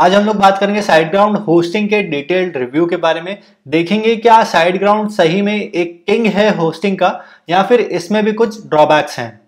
आज हम लोग बात करेंगे साइड ग्राउंड होस्टिंग के डिटेल्ड रिव्यू के बारे में देखेंगे क्या साइड ग्राउंड सही में एक किंग है होस्टिंग का या फिर इसमें भी कुछ ड्रॉबैक्स हैं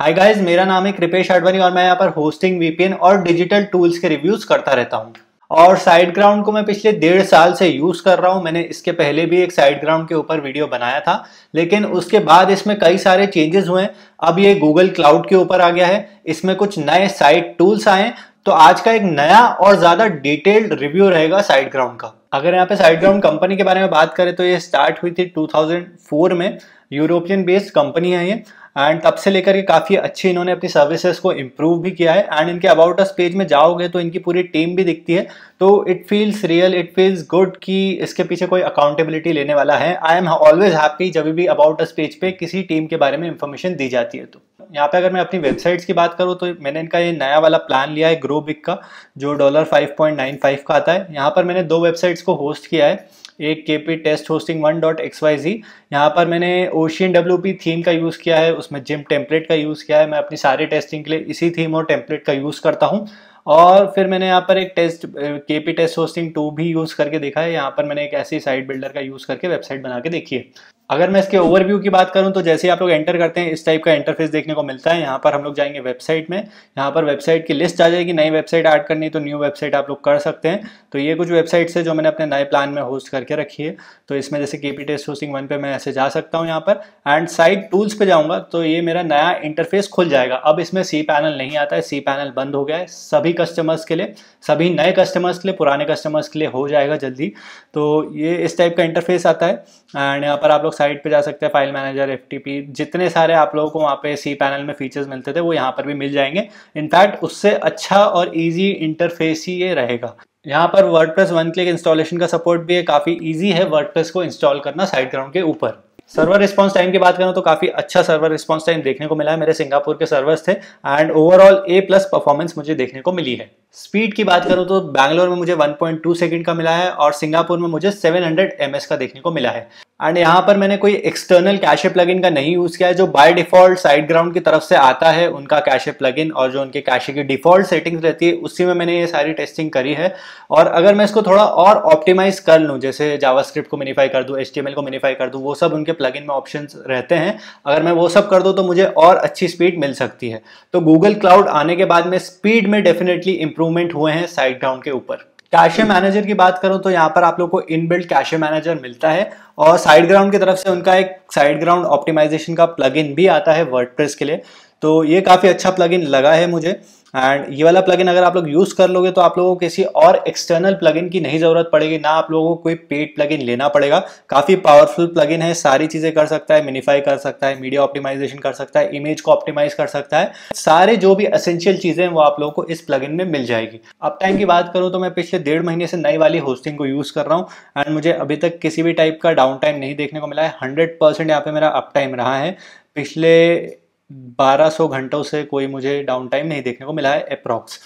हाय गाइस मेरा नाम है कृपेश आडवाणी और मैं यहाँ पर होस्टिंग वीपीएन और डिजिटल टूल्स के रिव्यूज करता रहता हूँ और साइड ग्राउंड को मैं पिछले डेढ़ साल से यूज कर रहा हूं मैंने इसके पहले भी एक साइड ग्राउंड के ऊपर वीडियो बनाया था लेकिन उसके बाद इसमें कई सारे चेंजेस हुए अब ये गूगल क्लाउड के ऊपर आ गया है इसमें कुछ नए साइट टूल्स आए तो आज का एक नया और ज्यादा डिटेल्ड रिव्यू रहेगा साइड ग्राउंड का अगर यहाँ पे साइड ग्राउंड कंपनी के बारे में बात करें तो ये स्टार्ट हुई थी 2004 में यूरोपियन बेस्ड कंपनी है ये एंड तब से लेकर के काफ़ी अच्छी इन्होंने अपनी सर्विसेज को इम्प्रूव भी किया है एंड इनके अबाउट अस पेज में जाओगे तो इनकी पूरी टीम भी दिखती है तो it feels real it feels good कि इसके पीछे कोई अकाउंटेबिलिटी लेने वाला है आई एम ऑलवेज हैप्पी जब भी अबाउट अस पेज पे किसी टीम के बारे में इंफॉर्मेशन दी जाती है तो यहाँ पे अगर मैं अपनी वेबसाइट्स की बात करूँ तो मैंने इनका ये नया वाला प्लान लिया है ग्रो बिक का जो dollar five point nine five का आता है यहाँ पर मैंने दो वेबसाइट्स को होस्ट किया है एक K P test hosting one dot X Y G यहाँ पर मैंने ओशियन डब्ल्यू पी थीम का यूज़ किया है उसमें जिम टेम्पलेट का यूज़ किया है मैं अपनी सारे टेस्टिंग के लिए इसी थीम और टेम्पलेट का यूज़ करता हूँ और फिर मैंने यहाँ पर एक test K P test hosting two भी यूज़ करके देखा है यहाँ पर मैंने एक ऐसी साइट बिल्डर का यूज़ करके वेबसाइट बना के देखी है अगर मैं इसके ओवरव्यू की बात करूं तो जैसे आप लोग एंटर करते हैं इस टाइप का इंटरफेस देखने को मिलता है यहाँ पर हम लोग जाएंगे वेबसाइट में यहाँ पर वेबसाइट की लिस्ट आ जाएगी नई वेबसाइट ऐड करनी है तो न्यू वेबसाइट आप लोग कर सकते हैं तो ये कुछ वेबसाइट्स है जो मैंने अपने नए प्लान में होस्ट करके रखी है तो इसमें जैसे के पी टेस्ट होस्टिंग वन पर मैं ऐसे जा सकता हूँ यहाँ पर एंड साइट टूल्स पर जाऊँगा तो ये मेरा नया इंटरफेस खुल जाएगा अब इसमें सी पैनल नहीं आता है सी पैनल बंद हो गया है सभी कस्टमर्स के लिए सभी नए कस्टमर्स के लिए पुराने कस्टमर्स के लिए हो जाएगा जल्दी तो ये इस टाइप का इंटरफेस आता है एंड यहाँ पर आप लोग साइट पे जा सकते हैं फाइल मैनेजर एफ जितने सारे आप लोगों को वहाँ पे सी पैनल में फीचर्स मिलते थे वो यहाँ पर भी मिल जाएंगे इनफैक्ट उससे अच्छा और ईजी इंटरफेस ही ये रहेगा यहाँ पर word WordPress one click installation का सपोर्ट भी है काफ़ी ईजी है वर्ड को इंस्टॉल करना साइट ग्राउंड के ऊपर सर्वर रिस्पॉन्स टाइम की बात करूँ तो काफी अच्छा सर्वर रिस्पॉन्स टाइम देखने को मिला है मेरे सिंगापुर के सर्वर्स थे and overall A plus performance मुझे देखने को मिली है स्पीड की बात करूँ तो बैंगलोर में मुझे 1.2 सेकंड का मिला है और सिंगापुर में मुझे 700 एम का देखने को मिला है एंड यहाँ पर मैंने कोई एक्सटर्नल कैशे प्लगइन का नहीं यूज़ किया है जो बाय डिफॉल्ट साइड ग्राउंड की तरफ से आता है उनका कैशे प्लगइन और जो उनके कैशे की डिफॉल्ट सेटिंग्स रहती है उसी में मैंने ये सारी टेस्टिंग करी है और अगर मैं इसको थोड़ा और ऑप्टिमाइज कर लूँ जैसे जावास्क्रिप्ट को मिनीफाई कर दूँ एच को मिनीफाई कर दूँ वो सब उनके प्लग में ऑप्शन रहते हैं अगर मैं वो सब कर दूँ तो मुझे और अच्छी स्पीड मिल सकती है तो गूगल क्लाउड आने के बाद में स्पीड में डेफिनेटली इंप्रूवमेंट हुए हैं साइड ग्राउंड के ऊपर कैशे मैनेजर की बात करूं तो यहाँ पर आप लोग को इनबिल्ट कैशे मैनेजर मिलता है और साइड ग्राउंड की तरफ से उनका एक साइड ग्राउंड ऑप्टिमाइजेशन का प्लगइन भी आता है वर्डप्रेस के लिए तो ये काफ़ी अच्छा प्लगइन लगा है मुझे एंड ये वाला प्लगइन अगर आप लोग यूज़ कर लोगे तो आप लोगों को किसी और एक्सटर्नल प्लगइन की नहीं ज़रूरत पड़ेगी ना आप लोगों को कोई पेड प्लगइन लेना पड़ेगा काफ़ी पावरफुल प्लगइन है सारी चीज़ें कर सकता है मिनिफाई कर सकता है मीडिया ऑप्टिमाइजेशन कर सकता है इमेज को ऑप्टिमाइज कर सकता है सारे जो भी असेंशियल चीज़ें हैं वो आप लोगों को इस प्लग में मिल जाएगी अब टाइम की बात करूँ तो मैं पिछले डेढ़ महीने से नई वाली होस्टिंग को यूज़ कर रहा हूँ एंड मुझे अभी तक किसी भी टाइप का डाउन टाइम नहीं देखने को मिला है हंड्रेड परसेंट यहाँ पे मेरा अप टाइम रहा है पिछले 1200 घंटों से कोई मुझे डाउन टाइम नहीं देखने को मिला है अप्रॉक्स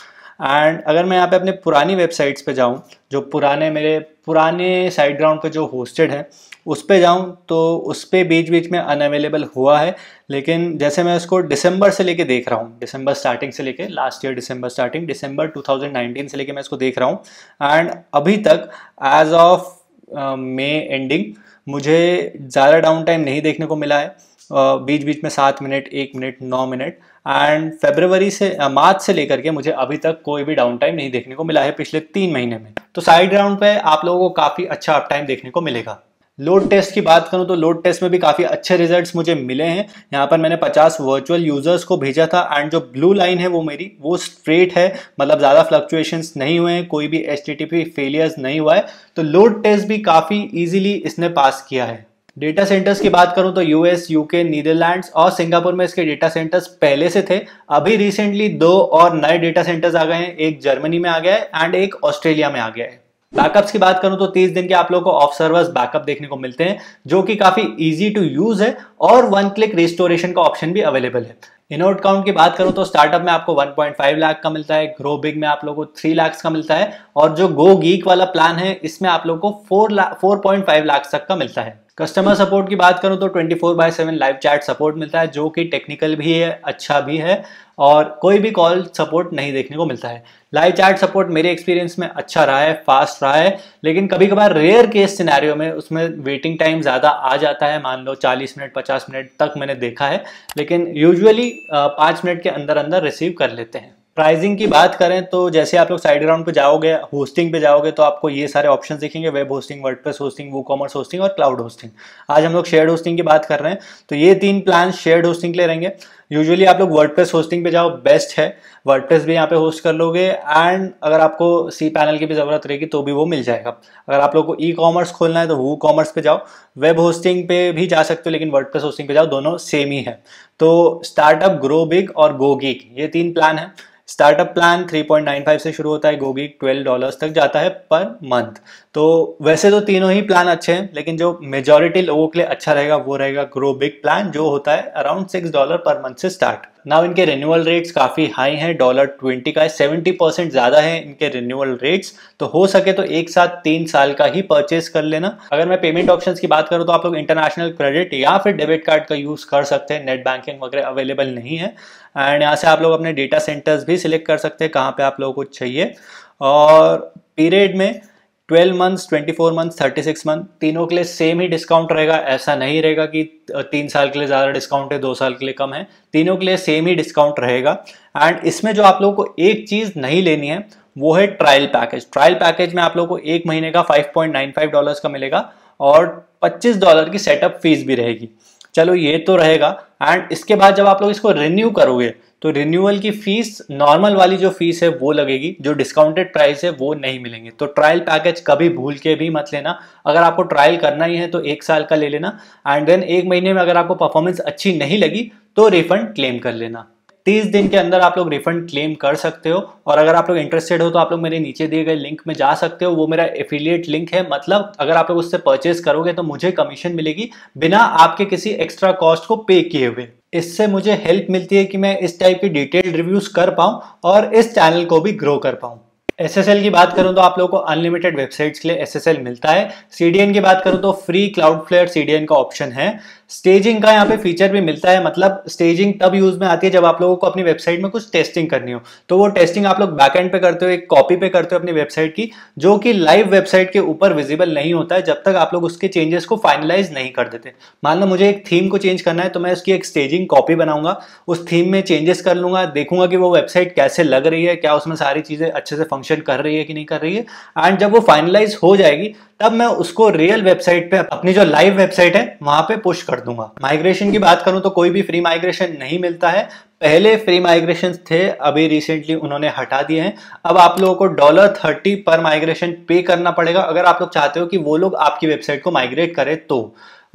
एंड अगर मैं यहाँ पे अपने पुरानी वेबसाइट्स पे जाऊँ जो पुराने मेरे पुराने साइड ग्राउंड पे जो होस्टेड है उस पर जाऊँ तो उस पर बीच बीच में अनअवेलेबल हुआ है लेकिन जैसे मैं उसको दिसंबर से लेके देख रहा हूँ दिसंबर स्टार्टिंग से लेके लास्ट ईयर दिसंबर स्टार्टिंग दिसंबर 2019 से लेके मैं इसको देख रहा हूँ एंड अभी तक एज ऑफ मे एंडिंग मुझे ज़्यादा डाउन टाइम नहीं देखने को मिला है बीच बीच में सात मिनट एक मिनट नौ मिनट एंड फेबरवरी से मार्च से लेकर के मुझे अभी तक कोई भी डाउन टाइम नहीं देखने को मिला है पिछले तीन महीने में तो साइड राउंड पे आप लोगों को काफ़ी अच्छा अप टाइम देखने को मिलेगा लोड टेस्ट की बात करूं तो लोड टेस्ट में भी काफ़ी अच्छे रिजल्ट्स मुझे मिले हैं यहाँ पर मैंने 50 वर्चुअल यूजर्स को भेजा था एंड जो ब्लू लाइन है वो मेरी वो स्ट्रेट है मतलब ज़्यादा फ्लक्चुएशंस नहीं हुए हैं कोई भी एच फेलियर्स नहीं हुआ है तो लोड टेस्ट भी काफ़ी ईजिली इसने पास किया है डेटा सेंटर्स की बात करूं तो यूएस यूके नीदरलैंड्स और सिंगापुर में इसके डेटा सेंटर्स पहले से थे अभी रिसेंटली दो और नए डेटा सेंटर्स आ गए हैं एक जर्मनी में आ गया है एंड एक ऑस्ट्रेलिया में आ गया है बैकअप्स की बात करूं तो 30 दिन के आप लोगों को ऑफ सर्वर्स बैकअप देखने को मिलते हैं जो कि काफी इजी टू यूज है और वन क्लिक रिस्टोरेशन का ऑप्शन भी अवेलेबल है इनोट काउंट की बात करूं तो स्टार्टअप में आपको 1.5 लाख का मिलता है ग्रो बिग में आप लोगों को 3 लाख का मिलता है और जो गो गीक वाला प्लान है इसमें आप लोगों को 4 लाख 4.5 लाख तक का मिलता है कस्टमर सपोर्ट की बात करूं तो 24 four by seven live chat support मिलता है जो कि टेक्निकल भी है अच्छा भी है और कोई भी कॉल सपोर्ट नहीं देखने को मिलता है लाइव चैट सपोर्ट मेरे एक्सपीरियंस में अच्छा रहा है फास्ट रहा है लेकिन कभी कभार रेयर केस सिनेरियो में उसमें वेटिंग टाइम ज़्यादा आ जाता है मान लो 40 मिनट 50 मिनट तक मैंने देखा है लेकिन यूजुअली पाँच मिनट के अंदर अंदर रिसीव कर लेते हैं प्राइसिंग की बात करें तो जैसे आप लोग साइड ग्राउंड पे जाओगे होस्टिंग पे जाओगे तो आपको ये सारे ऑप्शन दिखेंगे web hosting WordPress hosting WooCommerce hosting और क्लाउड होस्टिंग आज हम लोग शेयर होस्टिंग की बात कर रहे हैं तो ये तीन प्लान शेयर होस्टिंग के लिए रहेंगे यूजुअली आप लोग वर्डप्रेस होस्टिंग पे जाओ बेस्ट है वर्डप्रेस भी यहाँ पे होस्ट कर लोगे एंड अगर आपको सी पैनल की भी ज़रूरत रहेगी तो भी वो मिल जाएगा अगर आप लोग को ई कॉमर्स खोलना है तो वो कॉमर्स पे जाओ वेब होस्टिंग पे भी जा सकते हो लेकिन वर्डप्रेस होस्टिंग पे जाओ दोनों सेम ही है तो स्टार्टअप ग्रो बिग और गो गीक ये तीन प्लान है स्टार्टअप प्लान 3.95 से शुरू होता है गोगी 12 डॉलर्स तक जाता है पर मंथ तो वैसे तो तीनों ही प्लान अच्छे हैं लेकिन जो मेजोरिटी लोगों के लिए अच्छा रहेगा वो रहेगा ग्रो बिग प्लान जो होता है around six dollar per month से स्टार्ट नाउ इनके रिन्यूअल रेट्स काफ़ी हाई हैं डॉलर ट्वेंटी का है सेवेंटी परसेंट ज़्यादा है इनके रिन्यूअल रेट्स तो हो सके तो एक साथ तीन साल का ही परचेज कर लेना अगर मैं पेमेंट ऑप्शंस की बात करूँ तो आप लोग इंटरनेशनल क्रेडिट या फिर डेबिट कार्ड का यूज़ कर सकते हैं नेट बैंकिंग वगैरह अवेलेबल नहीं है एंड यहाँ से आप लोग अपने डेटा सेंटर्स भी सिलेक्ट कर सकते हैं कहाँ पर आप लोगों को चाहिए और पीरियड में twelve months twenty four months thirty six month तीनों के लिए सेम ही डिस्काउंट रहेगा ऐसा नहीं रहेगा कि तीन साल के लिए ज़्यादा डिस्काउंट है दो साल के लिए कम है तीनों के लिए सेम ही डिस्काउंट रहेगा एंड इसमें जो आप लोगों को एक चीज़ नहीं लेनी है वो है ट्रायल पैकेज ट्रायल पैकेज में आप लोगों को एक महीने का five point nine five dollars का मिलेगा और पच्चीस डॉलर की सेटअप फीस भी रहेगी चलो ये तो रहेगा एंड इसके बाद जब आप लोग इसको रिन्यू करोगे तो रिन्यूअल की फीस नॉर्मल वाली जो फीस है वो लगेगी जो डिस्काउंटेड प्राइस है वो नहीं मिलेंगे तो ट्रायल पैकेज कभी भूल के भी मत लेना अगर आपको ट्रायल करना ही है तो एक साल का ले लेना एंड देन एक महीने में अगर आपको परफॉर्मेंस अच्छी नहीं लगी तो रिफंड क्लेम कर लेना तीस दिन के अंदर आप लोग रिफंड क्लेम कर सकते हो और अगर आप लोग इंटरेस्टेड हो तो आप लोग मेरे नीचे दिए गए लिंक में जा सकते हो वो मेरा एफिलिएट लिंक है मतलब अगर आप लोग उससे परचेज करोगे तो मुझे कमीशन मिलेगी बिना आपके किसी एक्स्ट्रा कॉस्ट को पे किए हुए इससे मुझे हेल्प मिलती है कि मैं इस टाइप की डिटेल्ड रिव्यूज़ कर पाऊँ और इस चैनल को भी ग्रो कर पाऊँ एसएसएल की बात करूं तो आप लोगों को अनलिमिटेड वेबसाइट्स के लिए एसएसएल मिलता है सीडीएन की बात करूं तो फ्री क्लाउड फ्लेयर सीडीएन का ऑप्शन है स्टेजिंग का यहाँ पे फीचर भी मिलता है मतलब स्टेजिंग तब यूज में आती है जब आप लोगों को अपनी वेबसाइट में कुछ टेस्टिंग करनी हो तो वो टेस्टिंग आप लोग बैकएंड पे करते हो एक कॉपी पे करते हो अपनी वेबसाइट की जो कि लाइव वेबसाइट के ऊपर विजिबल नहीं होता है जब तक आप लोग उसके चेंजेस को फाइनलाइज नहीं कर देते मान लो मुझे एक थीम को चेंज करना है तो मैं उसकी एक स्टेजिंग कॉपी बनाऊंगा उस थीम में चेंजेस कर लूंगा देखूंगा कि वो वेबसाइट कैसे लग रही है क्या उसमें सारी चीजें अच्छे से फंक्शन फंक्शन कर रही है कि नहीं कर रही है एंड जब वो फाइनलाइज हो जाएगी तब मैं उसको रियल वेबसाइट पे अपनी जो लाइव वेबसाइट है वहां पे पुश कर दूंगा माइग्रेशन की बात करूं तो कोई भी फ्री माइग्रेशन नहीं मिलता है पहले फ्री माइग्रेशन थे अभी रिसेंटली उन्होंने हटा दिए हैं अब आप लोगों को डॉलर थर्टी पर माइग्रेशन पे करना पड़ेगा अगर आप लोग चाहते हो कि वो लोग आपकी वेबसाइट को माइग्रेट करें तो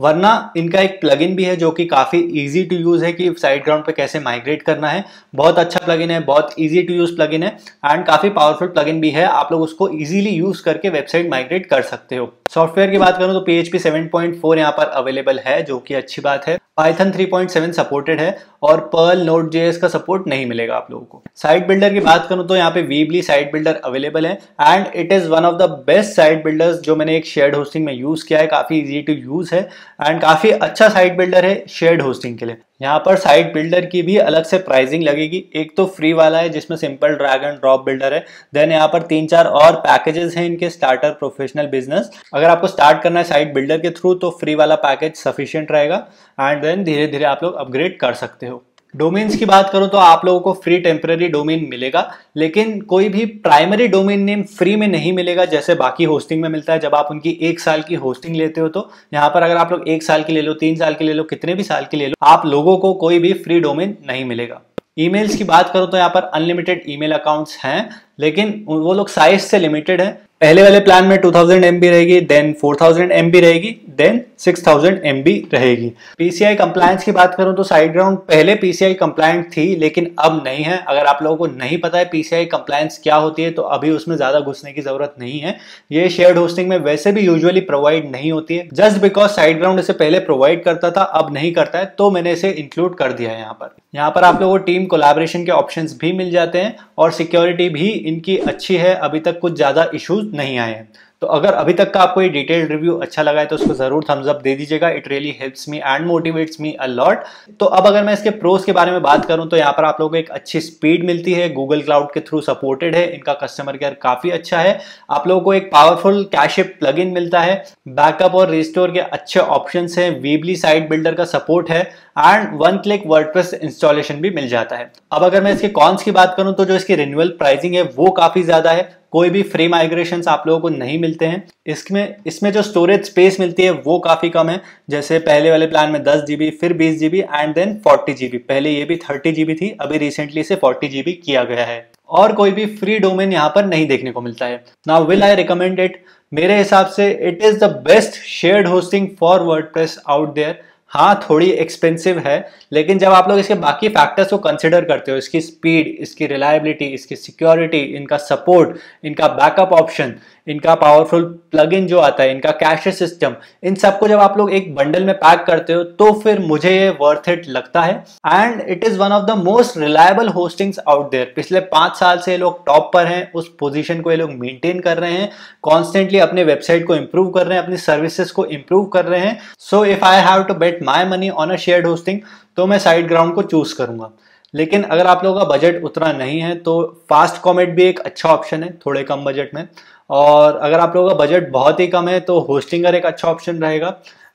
वरना इनका एक प्लगइन भी है जो कि काफ़ी ईजी टू यूज़ है कि साइड ग्राउंड पे कैसे माइग्रेट करना है बहुत अच्छा प्लगइन है बहुत ईजी टू यूज़ प्लगइन है एंड काफ़ी पावरफुल प्लगइन भी है आप लोग उसको इजीली यूज़ करके वेबसाइट माइग्रेट कर सकते हो सॉफ्टवेयर की बात करूं तो PHP 7.4 यहाँ पर अवेलेबल है जो कि अच्छी बात है Python 3.7 सपोर्टेड है और Perl नोट का सपोर्ट नहीं मिलेगा आप लोगों को साइट बिल्डर की बात करूं तो यहाँ पे वीबली साइट बिल्डर अवेलेबल है and it is one of the best site builders जो मैंने एक शेयर होस्टिंग में यूज़ किया है काफ़ी इजी टू यूज़ है एंड काफ़ी अच्छा साइट बिल्डर है शेयर होस्टिंग के लिए यहाँ पर साइड बिल्डर की भी अलग से प्राइसिंग लगेगी एक तो फ्री वाला है जिसमें simple drag and drop builder है देन यहाँ पर तीन चार और पैकेजेस हैं इनके स्टार्टर प्रोफेशनल बिजनेस अगर आपको स्टार्ट करना है साइड बिल्डर के थ्रू तो फ्री वाला पैकेज सफिशियंट रहेगा एंड देन धीरे धीरे आप लोग अपग्रेड कर सकते हो डोमेन्स की बात करो तो आप लोगों को फ्री टेम्पररी डोमेन मिलेगा लेकिन कोई भी प्राइमरी डोमेन नेम फ्री में नहीं मिलेगा जैसे बाकी होस्टिंग में मिलता है जब आप उनकी एक साल की होस्टिंग लेते हो तो यहाँ पर अगर आप लोग एक साल की ले लो तीन साल की ले लो कितने भी साल की ले लो आप लोगों को कोई भी फ्री डोमेन नहीं मिलेगा ईमेल्स की बात करो तो यहाँ पर अनलिमिटेड ईमेल अकाउंट्स हैं लेकिन वो लोग साइज से लिमिटेड है पहले वाले प्लान में 2000 थाउजेंड रहेगी देन 4000 थाउजेंड रहेगी देन 6000 थाउजेंड रहेगी पीसीआई कंप्लायंस की बात करूं तो साइड ग्राउंड पहले पीसीआई कंप्लायंस थी लेकिन अब नहीं है अगर आप लोगों को नहीं पता है पीसीआई कंप्लायंस क्या होती है तो अभी उसमें ज्यादा घुसने की जरूरत नहीं है ये शेयर्ड होस्टिंग में वैसे भी यूजली प्रोवाइड नहीं होती है जस्ट बिकॉज साइड ग्राउंड इसे पहले प्रोवाइड करता था अब नहीं करता है तो मैंने इसे इंक्लूड कर दिया है यहाँ पर यहाँ पर आप लोगों को टीम कोलैबोरेशन के ऑप्शंस भी मिल जाते हैं और सिक्योरिटी भी इनकी अच्छी है अभी तक कुछ ज़्यादा इश्यूज नहीं आए हैं तो अगर अभी तक का आपको ये डिटेल्ड रिव्यू अच्छा लगा है तो उसको जरूर थम्स अप दे दीजिएगा it really helps me and motivates me a lot तो अब अगर मैं इसके प्रोस के बारे में बात करूं तो यहाँ पर आप लोगों को एक अच्छी स्पीड मिलती है गूगल क्लाउड के थ्रू सपोर्टेड है इनका कस्टमर केयर काफी अच्छा है आप लोगों को एक पावरफुल कैशिप प्लग मिलता है बैकअप और रिस्टोर के अच्छे ऑप्शन है वीबली साइट बिल्डर का सपोर्ट है and one click word installation भी मिल जाता है अब अगर मैं इसके कॉन्स की बात करूं तो जो इसकी रिन्यूअल प्राइसिंग है वो काफी ज्यादा है कोई भी फ्री माइग्रेशन आप लोगों को नहीं मिलते हैं इसमें इसमें जो स्टोरेज स्पेस मिलती है वो काफ़ी कम है जैसे पहले वाले प्लान में दस जीबी फिर बीस GB and then forty GB पहले ये भी थर्टी जीबी थी अभी रिसेंटली इसे फोर्टी जीबी किया गया है और कोई भी फ्री डोमेन यहाँ पर नहीं देखने को मिलता है now will I recommend it मेरे हिसाब से it is the best shared hosting for word out there हाँ थोड़ी एक्सपेंसिव है लेकिन जब आप लोग इसके बाकी फैक्टर्स को कंसिडर करते हो इसकी स्पीड इसकी रिलायबिलिटी इसकी सिक्योरिटी इनका सपोर्ट इनका बैकअप ऑप्शन इनका पावरफुल प्लग इन जो आता है इनका कैश सिस्टम इन सबको जब आप लोग एक बंडल में पैक करते हो तो फिर मुझे ये वर्थ इट लगता है and it is one of the most reliable hostings out there पिछले पांच साल से ये लोग टॉप पर हैं उस पोजीशन को ये लोग मेंटेन कर रहे हैं कॉन्स्टेंटली अपने वेबसाइट को इंप्रूव कर रहे हैं अपनी सर्विसेज को इंप्रूव कर रहे हैं so if I have to bet my money on a share hosting तो मैं साइड ग्राउंड को चूज करूंगा लेकिन अगर आप लोगों का बजट उतना नहीं है तो फास्ट कॉमेट भी एक अच्छा ऑप्शन है थोड़े कम बजट में और अगर आप लोगों का बजट बहुत ही कम है तो होस्टिंगर एक अच्छा ऑप्शन रहेगा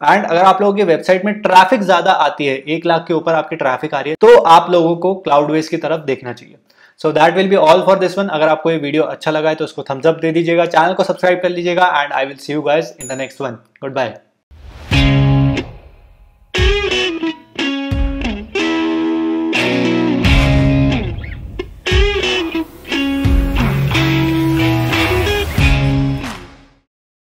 एंड अगर आप लोगों की वेबसाइट में ट्रैफिक ज्यादा आती है एक लाख के ऊपर आपकी ट्रैफिक आ रही है तो आप लोगों को क्लाउडवेज की तरफ देखना चाहिए so that will be all for this one अगर आपको ये वीडियो अच्छा लगा है तो उसको थम्सअप दे दीजिएगा चैनल को सब्सक्राइब कर लीजिएगा and I will see you guys in the next one good bye